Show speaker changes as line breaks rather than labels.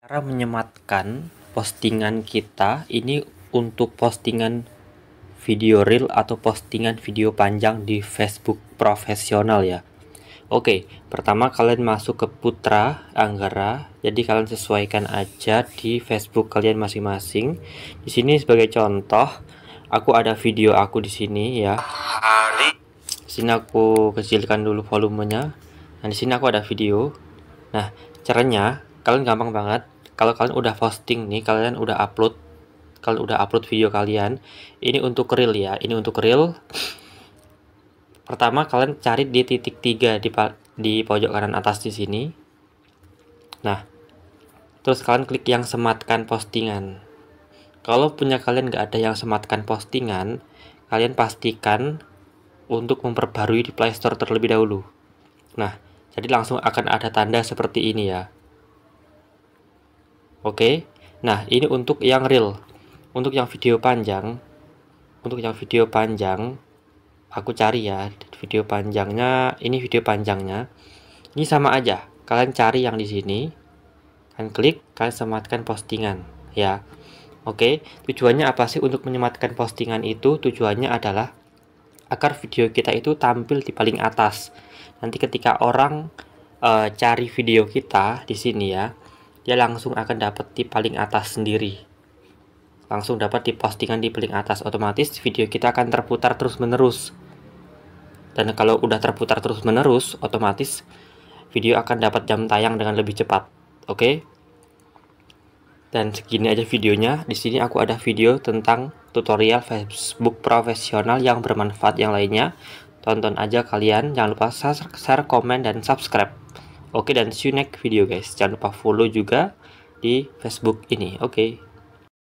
cara menyematkan postingan kita ini untuk postingan video reel atau postingan video panjang di Facebook profesional ya Oke pertama kalian masuk ke Putra Anggara jadi kalian sesuaikan aja di Facebook kalian masing-masing di sini sebagai contoh aku ada video aku di sini ya di sini aku kecilkan dulu volumenya nah di sini aku ada video nah caranya kalian gampang banget kalau kalian udah posting nih kalian udah upload kalian udah upload video kalian ini untuk real ya ini untuk real pertama kalian cari di titik tiga di, di pojok kanan atas di sini nah terus kalian klik yang sematkan postingan kalau punya kalian nggak ada yang sematkan postingan kalian pastikan untuk memperbarui di Play Store terlebih dahulu. Nah, jadi langsung akan ada tanda seperti ini ya. Oke. Okay? Nah, ini untuk yang real. Untuk yang video panjang, untuk yang video panjang aku cari ya video panjangnya. Ini video panjangnya. Ini sama aja. Kalian cari yang di sini. Kalian klik, kalian sematkan postingan ya. Oke, okay? tujuannya apa sih untuk menyematkan postingan itu? Tujuannya adalah agar video kita itu tampil di paling atas. Nanti ketika orang e, cari video kita di sini ya, dia langsung akan dapat di paling atas sendiri langsung dapat dipostingan di paling atas otomatis video kita akan terputar terus menerus dan kalau udah terputar terus menerus otomatis video akan dapat jam tayang dengan lebih cepat oke okay? dan segini aja videonya di sini aku ada video tentang tutorial Facebook profesional yang bermanfaat yang lainnya tonton aja kalian jangan lupa share, share komen dan subscribe Oke, dan see you next video guys. Jangan lupa follow juga di Facebook ini. Oke. Okay.